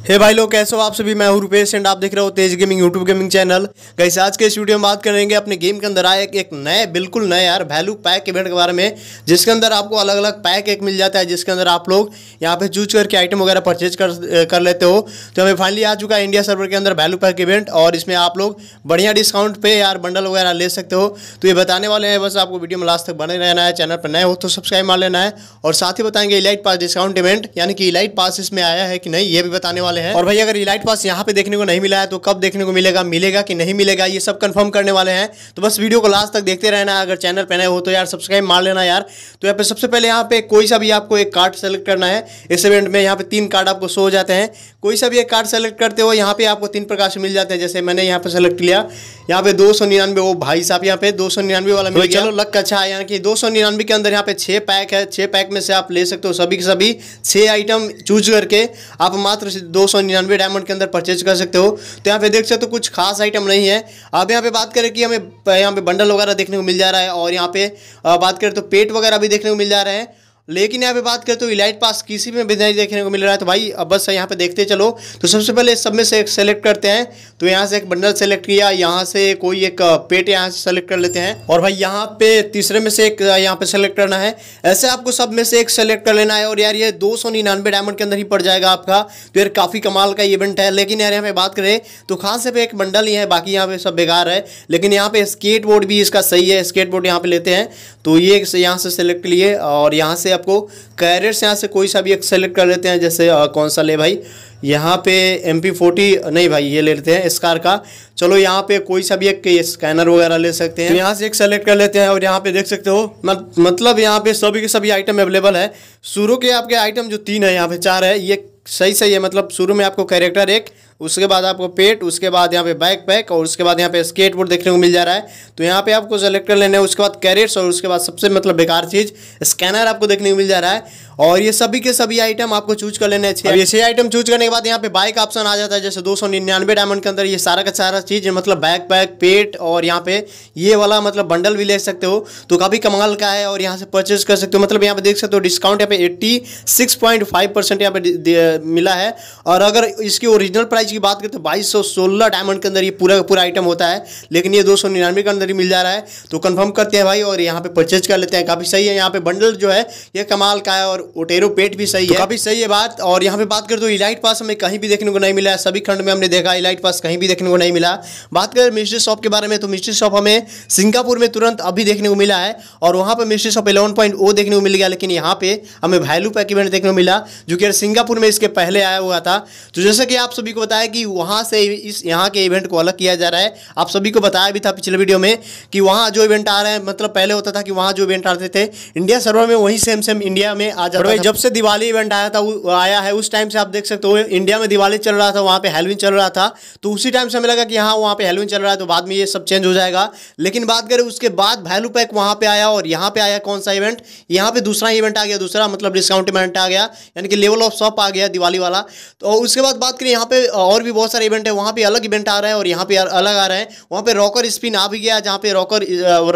हे hey भाई लोग कैसे हो आप सभी मैं हूं रुपेश एंड आप देख रहे हो Tej gaming YouTube gaming channel गई आज के इस वीडियो में बात करेंगे अपने गेम के अंदर आए एक, एक नए बिल्कुल नए यार वैल्यू पैक इवेंट के बारे में जिसके अंदर आपको अलग अलग पैक एक मिल जाता है जिसके अंदर आप लोग यहाँ पे चूज करके आइटम वगैरह परचेज कर कर लेते हो तो हमें फाइनली आ चुका है इंडिया सर्वर के अंदर वैल्यू पैक इवेंट और इसमें आप लोग बढ़िया डिस्काउंट पे यार बंडल वगैरह ले सकते हो तो ये बताने वाले हैं बस आपको वीडियो में लास्ट तक बने रहना है चैनल पर नए हो तो सब्सक्राइब मार लेना है और साथ ही बताएंगे इलाइट पास डिस्काउंट इवेंट यानी कि इलाइट पास इसमें आया है कि नहीं ये भी बताने वाले हैं और भाई अगर इलाइट पास यहाँ पे देखने को नहीं मिला है तो कब देखने को मिलेगा मिलेगा कि नहीं मिलेगा ये सब कंफर्म करने वाले हैं तो बस वीडियो को लास्ट तक देखते रहना अगर चैनल पर नए हो तो यार सब्सक्राइब मार लेना यार तो यहाँ पे सबसे पहले यहाँ पे कोई सा भी आपको एक कार्ड सेलेक्ट करना है इस इवेंट में यहाँ पे तीन कार्ड आपको शो हो जाते हैं कोई सा भी एक कार्ड सेलेक्ट करते हो यहाँ पे आपको तीन प्रकार से मिल जाते हैं जैसे मैंने यहाँ पे सेलेक्ट लिया यहाँ पे दो सौ निन्यानवे वो भाई साहब यहाँ पे दो सौ निन्यानवे वाला मिल तो चलो लक अच्छा है यहाँ की दो सौ निन्यानवे के अंदर यहाँ पे छह पैक है छह पैक में से आप ले सकते हो सभी के सभी छह आइटम चूज करके आप मात्र दो दो सौ निन्यानवे डायमंड के अंदर परचेज कर सकते हो तो यहाँ पे देख सकते हो कुछ खास आइटम नहीं है अब यहाँ पे बात करें कि हमें यहाँ पे बंडल वगैरह देखने को मिल जा रहा है और यहाँ पे बात करें तो पेट वगैरह भी देखने को मिल जा रहा है लेकिन यहाँ पे बात करें तो इलाइट पास किसी में भी नहीं देखने को मिल रहा है तो भाई अब बस यहाँ पे देखते चलो तो सबसे पहले सब में से एक सेलेक्ट करते हैं तो यहाँ से एक बंडल सेलेक्ट किया यहाँ से कोई एक पेट यहाँ से सेलेक्ट कर लेते हैं और भाई यहाँ पे तीसरे में से एक यहाँ पे सेलेक्ट करना है ऐसे आपको सब में से एक सेलेक्ट कर लेना है और यार ये दो डायमंड के अंदर ही पड़ जाएगा आपका तो यार काफ़ी कमाल का इवेंट है लेकिन यार यहाँ पे बात करें तो खास पे एक बंडल ही है बाकी यहाँ पे सब बेकार है लेकिन यहाँ पे स्केट भी इसका सही है स्केट बोर्ड यहाँ पे लेते हैं तो ये यहाँ से सेलेक्ट लिए और यहाँ से से आपको कैरियर से यहाँ से कोई सा भी एक सेलेक्ट कर लेते हैं जैसे आ, कौन सा ले भाई यहाँ पे एम पी फोर्टी नहीं भाई ये ले लेते हैं स्कार का चलो यहाँ पे कोई सा भी एक स्कैनर वगैरह ले सकते हैं तो यहाँ से एक सेलेक्ट कर लेते हैं और यहाँ पे देख सकते हो मतलब यहाँ पे सभी के सभी आइटम अवेलेबल है शुरू के आपके आइटम जो तीन है यहाँ पे चार है ये सही सही है मतलब शुरू में आपको कैरेक्टर एक उसके बाद आपको पेट उसके बाद यहाँ पे बैक पैक और उसके बाद यहाँ पे स्केट बोर्ड देखने को मिल जा रहा है तो यहाँ पे आपको सेलेक्ट कर लेना है उसके बाद कैरेट्स और उसके बाद सबसे मतलब बेकार चीज़ स्कैनर आपको देखने को मिल जा रहा है और ये सभी के सभी आइटम आपको चूज कर लेने अच्छे ये छह आइटम चूज करने के बाद यहाँ पे बाइक ऑप्शन आ जाता है जैसे दो सौ निन्यानवे डायमंड के अंदर ये सारा का सारा चीज़ मतलब बैक पैक पेट और यहाँ पे ये वाला मतलब बंडल भी ले सकते हो तो काफ़ी कमाल का है और यहाँ से परचेज कर सकते हो मतलब यहाँ पे देख सकते हो डिस्काउंट यहाँ पे eighty six point five percent यहाँ पे मिला है और अगर इसकी ओरिजिनल प्राइस प्राइस की बात करें तो बाईस सौ सोलह डायमंड के अंदर ये पूरा पूरा आइटम होता है लेकिन ये दो सौ निन्यानवे के अंदर ही मिल जा रहा है तो कंफर्म करते हैं भाई और यहाँ पे परचेज कर लेते हैं काफ़ी सही है यहाँ पे बंडल जो है ये कमाल का है और ओटेरो पेट भी सही तो है काफ़ी सही है बात और यहाँ पे बात करें तो इलाइट पास हमें कहीं भी देखने को नहीं मिला सभी खंड में हमने देखा इलाइट पास कहीं भी देखने को नहीं मिला बात करें मिस्ट्री शॉप के बारे में तो मिस्ट्री शॉप हमें सिंगापुर में तुरंत अभी देखने को मिला है और वहाँ पर mystery shop eleven point O देखने को मिल गया लेकिन यहाँ पे हमें वैल्यू पैक इवेंट देखने को मिला जो कि सिंगापुर में इसके पहले आया हुआ था तो जैसे कि आप सभी को बताया है कि वहाँ से इस यहाँ के इवेंट को अलग किया जा रहा है आप सभी को बताया भी था पिछले वीडियो में कि वहाँ जो इवेंट आ रहे हैं मतलब पहले होता था कि वहाँ जो इवेंट आते थे इंडिया सर्वर में वहीं सेम सेम इंडिया में आ जाता है जब से दिवाली इवेंट आया था आया है उस टाइम से आप देख सकते हो इंडिया में दिवाली चल रहा था वहाँ पर हेलविन चल रहा था तो उसी टाइम से हमें लगा कि हाँ वहाँ पर हेलविन चल रहा है तो बाद में ये सब चेंज हो जाएगा लेकिन बात करें उसके बाद वैल्यू पैक वहाँ पर आया और यहाँ पर आया कौन सा इवेंट यहाँ पर दूसरा इवेंट आ गया दूसरा मतलब डिस्काउंट इवेंट आ गया यानी कि लेवल ऑफ शॉप आ गया दिवाली वाला तो उसके बाद बात करें यहाँ पे और भी बहुत सारे इवेंट है वहाँ पे अलग इवेंट आ रहे हैं और यहाँ पे अलग आ रहे हैं वहाँ पे रॉकर स्पिन आ भी गया जहाँ पे रॉकर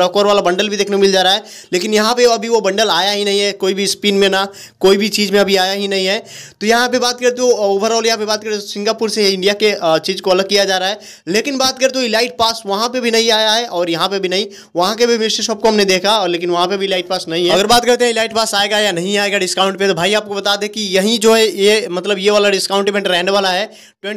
रॉकर वाला बंडल भी देखने मिल जा रहा है लेकिन यहाँ पे अभी वो बंडल आया ही नहीं है कोई भी स्पिन में ना कोई भी चीज़ में अभी आया ही नहीं है तो यहाँ पर बात करते हो ओवरऑल यहाँ पर बात करें तो सिंगापुर से इंडिया के चीज़ को अलग किया जा रहा है लेकिन बात करते हो लाइट पास वहाँ पर भी नहीं आया है और यहाँ पर भी नहीं वहाँ के भी मिस्टर शॉप को हमने देखा और लेकिन वहाँ पर भी लाइट पास नहीं है अगर बात करते हैं लाइट पास आएगा या नहीं आएगा डिस्काउंट पे तो भाई आपको बता दें कि यही जो है ये मतलब ये वाला डिस्काउंट इवेंट रहने वाला है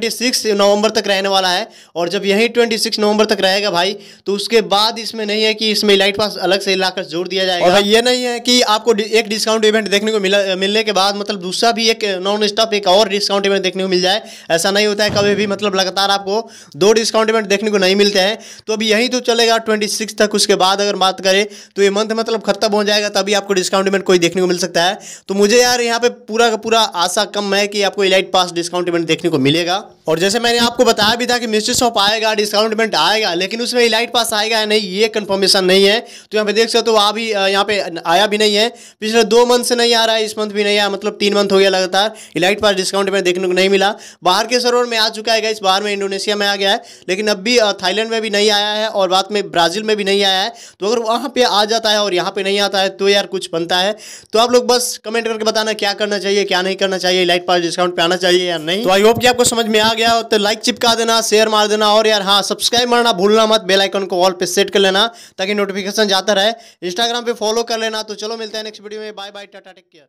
26 नवंबर तक रहने वाला है और जब यही 26 नवंबर तक रहेगा भाई तो उसके बाद इसमें नहीं है कि इसमें लाइट पास अलग से लाकर जोड़ दिया जाएगा और ये नहीं है कि आपको एक डिस्काउंट इवेंट देखने को मिला मिलने के बाद मतलब दूसरा भी एक नॉन स्टॉप एक और डिस्काउंट इवेंट देखने को मिल जाए ऐसा नहीं होता है कभी भी मतलब लगातार आपको दो डिस्काउंट इवेंट देखने को नहीं मिलते हैं तो अभी यही तो चलेगा ट्वेंटी तक उसके बाद अगर बात करें तो ये मंथ मतलब खत्म हो जाएगा तभी आपको डिस्काउंट इवेंट कोई देखने को मिल सकता है तो मुझे यार यहाँ पे पूरा का पूरा आशा कम है कि आपको इलाइट पास डिस्काउंट इवेंट देखने को मिलेगा और जैसे मैंने आपको बताया भी था कि मिस्ट्री शॉप आएगा डिस्काउंट इवेंट आएगा लेकिन उसमें इलाइट पास आएगा या नहीं ये कंफर्मेशन नहीं है तो यहाँ पे देख सकते हो तो आप भी यहाँ पे आया भी नहीं है पिछले दो मंथ से नहीं आ रहा है इस मंथ भी नहीं आया मतलब तीन मंथ हो गया लगातार इलाइट पास डिस्काउंट में देखने को नहीं मिला बाहर के सरोवर में आ चुका है इस बाहर में इंडोनेशिया में आ गया है लेकिन अब भी थाईलैंड में भी नहीं आया है और बाद में ब्राज़ील में भी नहीं आया है तो अगर वहाँ पर आ जाता है और यहाँ पर नहीं आता है तो यार कुछ बनता है तो आप लोग बस कमेंट करके बताना क्या करना चाहिए क्या नहीं करना चाहिए इलाइट पास डिस्काउंट पर आना चाहिए या नहीं तो आई होप कि आपको समझ में में आ गया हो तो लाइक चिपका देना शेयर मार देना और यार हाँ सब्सक्राइब मारना भूलना मत बेल आइकन को ऑल पे सेट कर लेना ताकि नोटिफिकेशन जाता रहे इंस्टाग्राम पे फॉलो कर लेना तो चलो मिलते हैं नेक्स्ट वीडियो में bye bye tata take care